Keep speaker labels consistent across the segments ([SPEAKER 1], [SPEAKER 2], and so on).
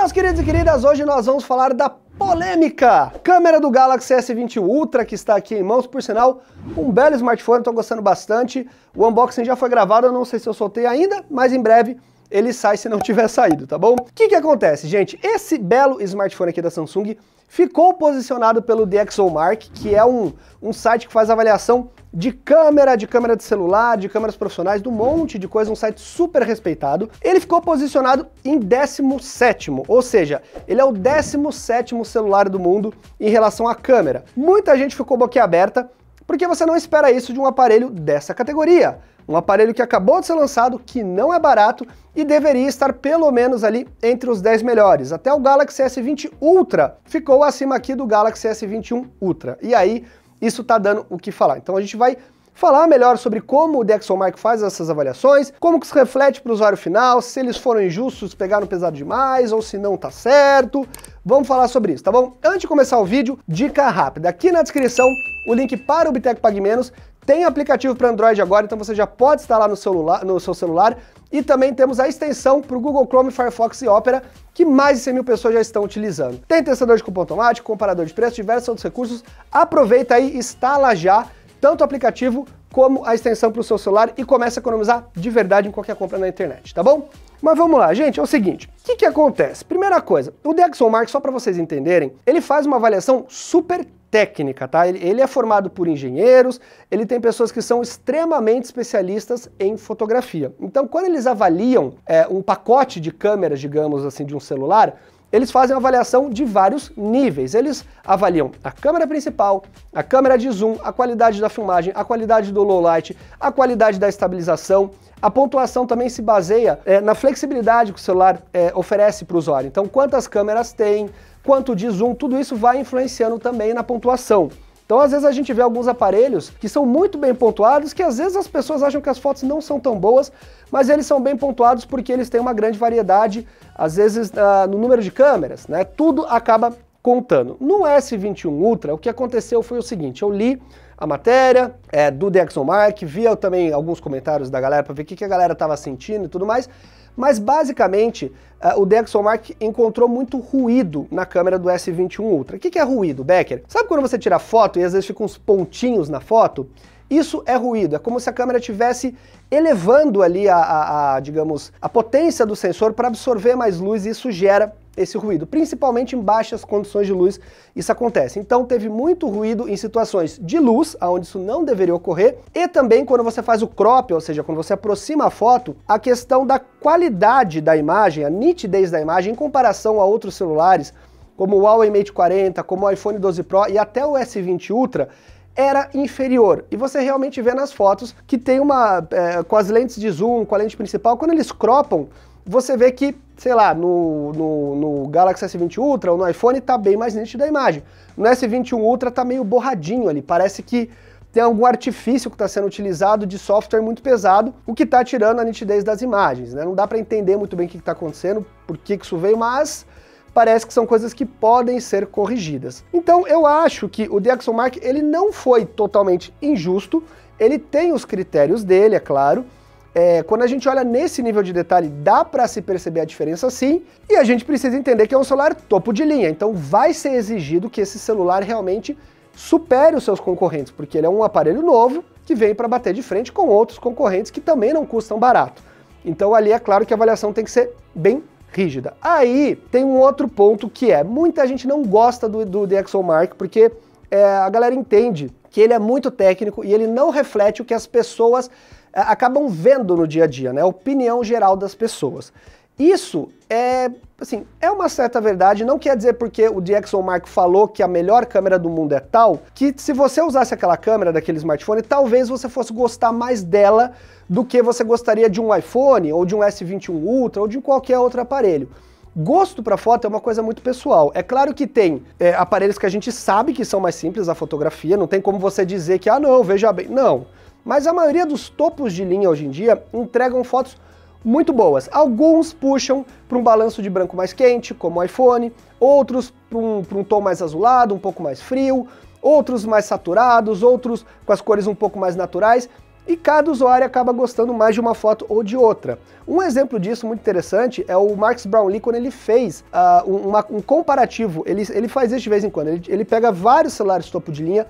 [SPEAKER 1] Meus queridos e queridas, hoje nós vamos falar da polêmica câmera do Galaxy S20 Ultra que está aqui em mãos, por sinal, um belo smartphone, estou gostando bastante. O unboxing já foi gravado, não sei se eu soltei ainda, mas em breve ele sai se não tiver saído, tá bom? O que, que acontece, gente? Esse belo smartphone aqui da Samsung ficou posicionado pelo DxOMark, que é um, um site que faz avaliação de câmera, de câmera de celular, de câmeras profissionais, do monte de coisa, um site super respeitado. Ele ficou posicionado em 17 ou seja, ele é o 17 celular do mundo em relação à câmera. Muita gente ficou boquiaberta, porque você não espera isso de um aparelho dessa categoria. Um aparelho que acabou de ser lançado, que não é barato e deveria estar pelo menos ali entre os 10 melhores. Até o Galaxy S20 Ultra ficou acima aqui do Galaxy S21 Ultra. E aí, isso tá dando o que falar. Então a gente vai falar melhor sobre como o Dexomark faz essas avaliações, como que se reflete para o usuário final, se eles foram injustos, pegaram pesado demais ou se não tá certo. Vamos falar sobre isso, tá bom? Antes de começar o vídeo, dica rápida. Aqui na descrição, o link para o Bitec Pague Menos. Tem aplicativo para Android agora, então você já pode instalar no, celular, no seu celular. E também temos a extensão para o Google Chrome, Firefox e Opera, que mais de 100 mil pessoas já estão utilizando. Tem testador de cupom automático, comparador de preço, diversos outros recursos. Aproveita aí, instala já tanto o aplicativo como a extensão para o seu celular e começa a economizar de verdade em qualquer compra na internet, tá bom? Mas vamos lá, gente, é o seguinte. O que, que acontece? Primeira coisa, o Dexon só para vocês entenderem, ele faz uma avaliação super técnica, tá? Ele, ele, é formado por engenheiros, ele tem pessoas que são extremamente especialistas em fotografia. Então, quando eles avaliam é, um pacote de câmeras, digamos assim, de um celular, eles fazem avaliação de vários níveis. Eles avaliam a câmera principal, a câmera de zoom, a qualidade da filmagem, a qualidade do low light, a qualidade da estabilização. A pontuação também se baseia é, na flexibilidade que o celular é, oferece para o usuário. Então, quantas câmeras tem, quanto de zoom, tudo isso vai influenciando também na pontuação. Então, às vezes, a gente vê alguns aparelhos que são muito bem pontuados, que às vezes as pessoas acham que as fotos não são tão boas, mas eles são bem pontuados porque eles têm uma grande variedade, às vezes, uh, no número de câmeras, né? Tudo acaba contando. No S21 Ultra, o que aconteceu foi o seguinte, eu li a matéria é, do Dxomark, vi via também alguns comentários da galera para ver o que, que a galera estava sentindo e tudo mais, mas basicamente, eh, o Dxomark encontrou muito ruído na câmera do S21 Ultra. O que é ruído, Becker? Sabe quando você tira foto e às vezes fica uns pontinhos na foto? Isso é ruído, é como se a câmera tivesse elevando ali a, a, a digamos, a potência do sensor para absorver mais luz e isso gera esse ruído, principalmente em baixas condições de luz isso acontece. Então teve muito ruído em situações de luz, onde isso não deveria ocorrer, e também quando você faz o crop, ou seja, quando você aproxima a foto, a questão da qualidade da imagem, a nitidez da imagem em comparação a outros celulares, como o Huawei Mate 40, como o iPhone 12 Pro e até o S20 Ultra, era inferior. E você realmente vê nas fotos que tem uma. É, com as lentes de zoom, com a lente principal, quando eles cropam, você vê que, sei lá, no, no, no Galaxy S20 Ultra ou no iPhone está bem mais nítida a imagem. No S21 Ultra está meio borradinho ali, parece que tem algum artifício que está sendo utilizado de software muito pesado, o que está tirando a nitidez das imagens. Né? Não dá para entender muito bem o que está acontecendo, por que, que isso veio, mas parece que são coisas que podem ser corrigidas. Então eu acho que o Dxomark ele não foi totalmente injusto, ele tem os critérios dele, é claro, é, quando a gente olha nesse nível de detalhe, dá para se perceber a diferença sim, e a gente precisa entender que é um celular topo de linha, então vai ser exigido que esse celular realmente supere os seus concorrentes, porque ele é um aparelho novo que vem para bater de frente com outros concorrentes que também não custam barato. Então ali é claro que a avaliação tem que ser bem rígida. Aí tem um outro ponto que é, muita gente não gosta do, do DxOMark porque é, a galera entende que ele é muito técnico e ele não reflete o que as pessoas é, acabam vendo no dia a dia, né? opinião geral das pessoas. Isso é, assim, é uma certa verdade, não quer dizer porque o Jackson Mark falou que a melhor câmera do mundo é tal, que se você usasse aquela câmera daquele smartphone, talvez você fosse gostar mais dela do que você gostaria de um iPhone ou de um S21 Ultra ou de qualquer outro aparelho. Gosto para foto é uma coisa muito pessoal. É claro que tem é, aparelhos que a gente sabe que são mais simples a fotografia, não tem como você dizer que, ah, não, veja bem. Não. Mas a maioria dos topos de linha hoje em dia entregam fotos muito boas. Alguns puxam para um balanço de branco mais quente, como o iPhone, outros para um, um tom mais azulado, um pouco mais frio, outros mais saturados, outros com as cores um pouco mais naturais, e cada usuário acaba gostando mais de uma foto ou de outra. Um exemplo disso muito interessante é o Marx Brownlee quando ele fez uh, uma, um comparativo, ele, ele faz isso de vez em quando, ele, ele pega vários celulares topo de linha,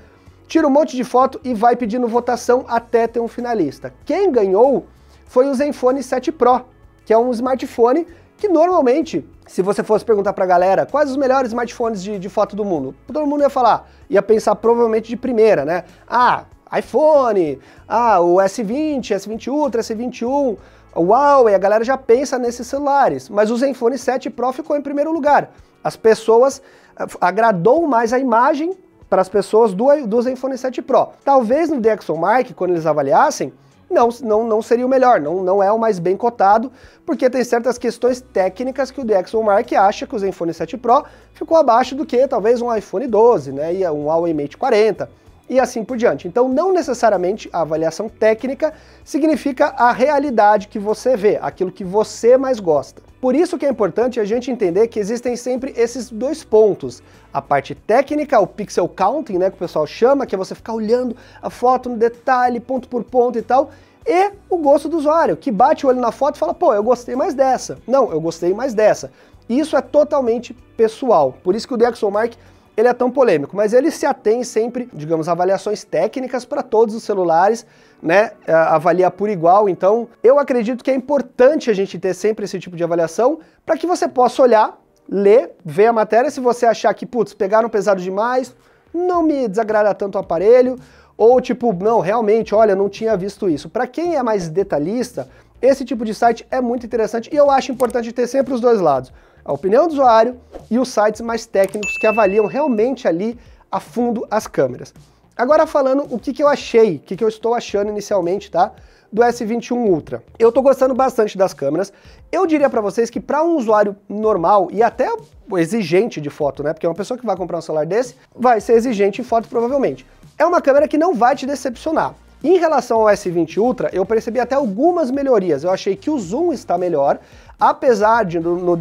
[SPEAKER 1] tira um monte de foto e vai pedindo votação até ter um finalista. Quem ganhou foi o Zenfone 7 Pro, que é um smartphone que normalmente, se você fosse perguntar pra galera quais os melhores smartphones de, de foto do mundo, todo mundo ia falar, ia pensar provavelmente de primeira, né? Ah, iPhone, ah, o S20, S20 Ultra, S21, Huawei, a galera já pensa nesses celulares, mas o Zenfone 7 Pro ficou em primeiro lugar. As pessoas eh, agradou mais a imagem para as pessoas do, do Zenfone 7 Pro. Talvez no DxOMark, quando eles avaliassem, não, não, não seria o melhor, não, não é o mais bem cotado, porque tem certas questões técnicas que o DxOMark acha que o Zenfone 7 Pro ficou abaixo do que talvez um iPhone 12, né, e um Huawei Mate 40, e assim por diante. Então não necessariamente a avaliação técnica significa a realidade que você vê, aquilo que você mais gosta. Por isso que é importante a gente entender que existem sempre esses dois pontos. A parte técnica, o pixel counting, né, que o pessoal chama, que é você ficar olhando a foto no detalhe, ponto por ponto e tal, e o gosto do usuário, que bate o olho na foto e fala, pô, eu gostei mais dessa. Não, eu gostei mais dessa. Isso é totalmente pessoal. Por isso que o Dxomark Mark ele é tão polêmico, mas ele se atém sempre, digamos, a avaliações técnicas para todos os celulares, né? É, Avalia por igual. Então, eu acredito que é importante a gente ter sempre esse tipo de avaliação para que você possa olhar, ler, ver a matéria. Se você achar que, putz, pegaram pesado demais, não me desagrada tanto o aparelho, ou tipo, não, realmente, olha, não tinha visto isso. Para quem é mais detalhista, esse tipo de site é muito interessante e eu acho importante ter sempre os dois lados a opinião do usuário e os sites mais técnicos que avaliam realmente ali a fundo as câmeras. Agora falando o que, que eu achei, o que, que eu estou achando inicialmente, tá? Do S21 Ultra. Eu estou gostando bastante das câmeras. Eu diria para vocês que para um usuário normal e até exigente de foto, né? Porque uma pessoa que vai comprar um celular desse vai ser exigente em foto provavelmente. É uma câmera que não vai te decepcionar. Em relação ao S20 Ultra, eu percebi até algumas melhorias. Eu achei que o zoom está melhor, apesar de no, no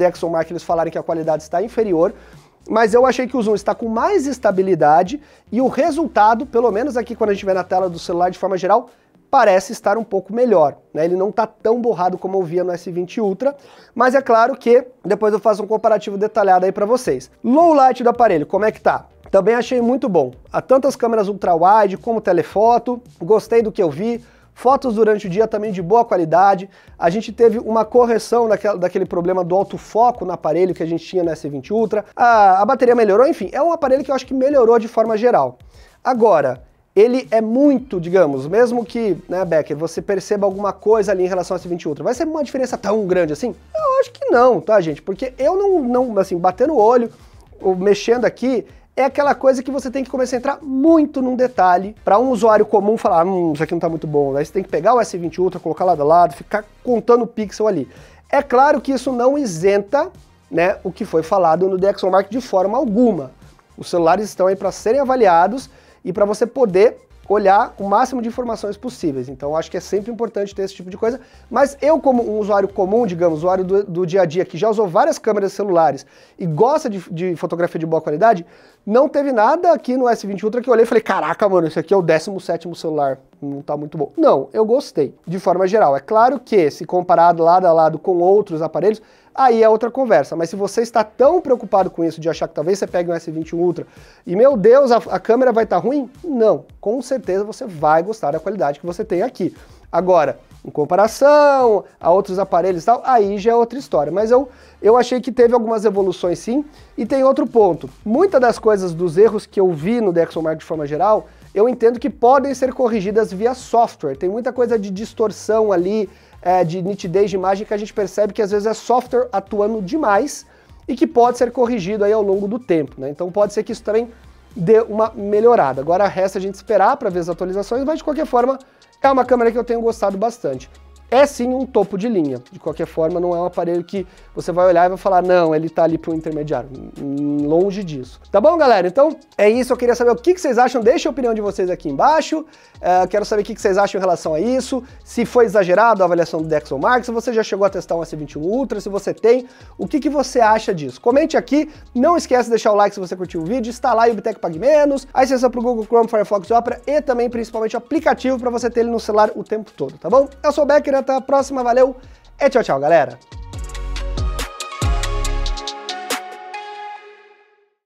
[SPEAKER 1] eles falarem que a qualidade está inferior, mas eu achei que o zoom está com mais estabilidade e o resultado, pelo menos aqui quando a gente vê na tela do celular de forma geral, parece estar um pouco melhor. Né? Ele não está tão borrado como eu via no S20 Ultra, mas é claro que depois eu faço um comparativo detalhado aí para vocês. Low light do aparelho, como é que tá? Também achei muito bom. Há tantas câmeras ultra-wide como telefoto, gostei do que eu vi, fotos durante o dia também de boa qualidade. A gente teve uma correção daquela, daquele problema do autofoco no aparelho que a gente tinha no S20 Ultra. A, a bateria melhorou, enfim, é um aparelho que eu acho que melhorou de forma geral. Agora, ele é muito, digamos, mesmo que, né, Becker, você perceba alguma coisa ali em relação ao S20 Ultra, vai ser uma diferença tão grande assim? Eu acho que não, tá, gente? Porque eu não, não assim, batendo o olho, mexendo aqui, é aquela coisa que você tem que começar a entrar muito num detalhe para um usuário comum falar, hum, isso aqui não tá muito bom. Aí você tem que pegar o S20 Ultra, colocar lado a lado, ficar contando o pixel ali. É claro que isso não isenta né, o que foi falado no DxOMark de forma alguma. Os celulares estão aí para serem avaliados e para você poder olhar o máximo de informações possíveis. Então, acho que é sempre importante ter esse tipo de coisa. Mas eu, como um usuário comum, digamos, usuário do, do dia a dia, que já usou várias câmeras celulares e gosta de, de, fotografia de boa qualidade, não teve nada aqui no S20 Ultra que eu olhei e falei, caraca, mano, esse aqui é o 17º celular, não tá muito bom. Não, eu gostei, de forma geral. É claro que, se comparado lado a lado com outros aparelhos, aí é outra conversa. Mas se você está tão preocupado com isso, de achar que talvez você pegue um S21 Ultra e, meu Deus, a, a câmera vai estar tá ruim, não. Com certeza você vai gostar da qualidade que você tem aqui. Agora, em comparação a outros aparelhos e tal, aí já é outra história. Mas eu, eu achei que teve algumas evoluções sim, e tem outro ponto. Muitas das coisas dos erros que eu vi no Dexomark de forma geral eu entendo que podem ser corrigidas via software. Tem muita coisa de distorção ali, é, de nitidez de imagem que a gente percebe que às vezes é software atuando demais e que pode ser corrigido aí ao longo do tempo, né? Então pode ser que isso também dê uma melhorada. Agora resta a gente esperar para ver as atualizações, mas de qualquer forma é uma câmera que eu tenho gostado bastante é sim um topo de linha. De qualquer forma, não é um aparelho que você vai olhar e vai falar, não, ele tá ali para o intermediário. Hum, longe disso. Tá bom, galera? Então, é isso. Eu queria saber o que, vocês acham. Deixa a opinião de vocês aqui embaixo. Uh, quero saber o que, vocês acham em relação a isso. Se foi exagerado a avaliação do Dexomark, se você já chegou a testar um S21 Ultra, se você tem, o que, que você acha disso? Comente aqui. Não esquece de deixar o like se você curtiu o vídeo, instalar o Ubitec Pague Menos, a para o Google Chrome, Firefox e Opera e também, principalmente, o aplicativo para você ter ele no celular o tempo todo, tá bom? Eu sou o Becker, até a próxima, valeu e tchau, tchau, galera!